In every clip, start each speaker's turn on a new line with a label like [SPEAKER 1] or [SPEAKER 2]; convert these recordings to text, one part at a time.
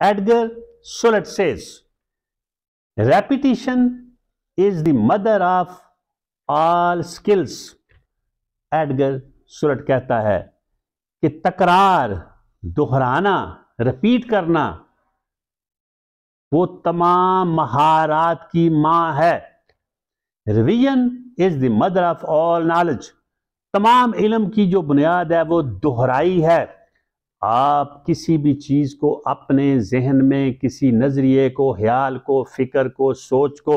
[SPEAKER 1] Edgar Solet says, repetition is the mother of all skills. Edgar Solet कहता है कि तकरार दोहराना रिपीट करना वो तमाम महारात की माँ है revision is the mother of all knowledge तमाम इलम की जो बुनियाद है वो दोहराई है आप किसी भी चीज़ को अपने जहन में किसी नज़रिए को ख्याल को फ़िक्र को सोच को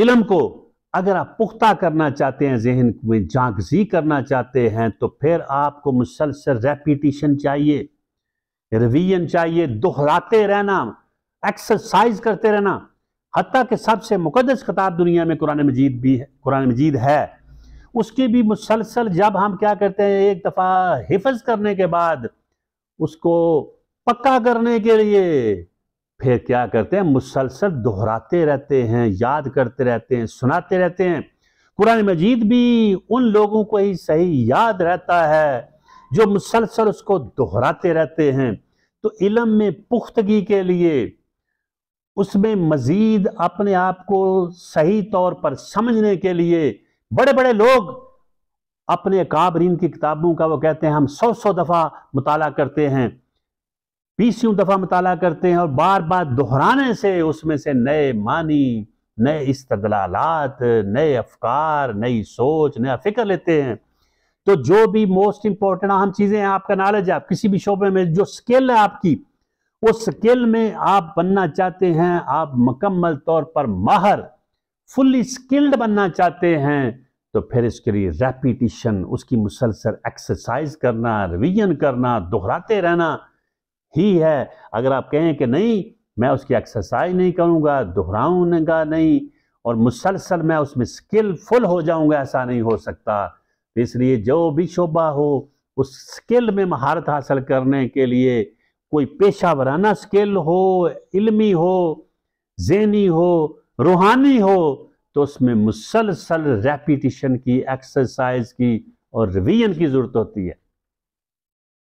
[SPEAKER 1] इलम को अगर आप पुख्ता करना चाहते हैं जहन में जागजी करना चाहते हैं तो फिर आपको मुसलसल रेपिटिशन चाहिए रिवीजन चाहिए दोहराते रहना एक्सरसाइज करते रहना हती कि सबसे मुकदस खताब दुनिया में कुरान मजीद भी है कुरान मजीद है उसकी भी मुसलसल जब हम क्या करते हैं एक दफ़ा हिफज करने के बाद उसको पक्का करने के लिए फिर क्या करते हैं मुसलसल दोहराते रहते हैं याद करते रहते हैं सुनाते रहते हैं कुरान मजीद भी उन लोगों को ही सही याद रहता है जो मुसलसल उसको दोहराते रहते हैं तो इलम में पुख्तगी के लिए उसमें मज़ीद अपने आप को सही तौर पर समझने के लिए बड़े बड़े लोग अपने काबरीन की किताबों का वो कहते हैं हम सौ सौ दफ़ा मताल करते हैं बीसों दफ़ा मताल करते हैं और बार बार दोहराने से उसमें से नए मानी नए इस्तलात नए अफकार नई सोच नया फिक्र लेते हैं तो जो भी मोस्ट इंपॉर्टेंट अहम चीज़ें हैं आपका नॉलेज है आप किसी भी शोबे में जो स्किल है आपकी उस स्किल में आप बनना चाहते हैं आप मकम्मल तौर पर माहर फुल्ली स्किल्ड बनना चाहते हैं तो फिर इसके लिए रेपिटिशन उसकी मुसलसल एक्सरसाइज करना रिवीजन करना दोहराते रहना ही है अगर आप कहें कि नहीं मैं उसकी एक्सरसाइज नहीं करूँगा दोहराऊंगा नहीं और मुसलसल मैं उसमें स्किलफुल हो जाऊँगा ऐसा नहीं हो सकता तो इसलिए जो भी शोबा हो उस स्किल में महारत हासिल करने के लिए कोई पेशा वराना स्किल हो इल्मी हो जहनी हो रूहानी हो तो उसमें मुसलसल रेपिटिशन की एक्सरसाइज की और रिवीजन की ज़रूरत होती है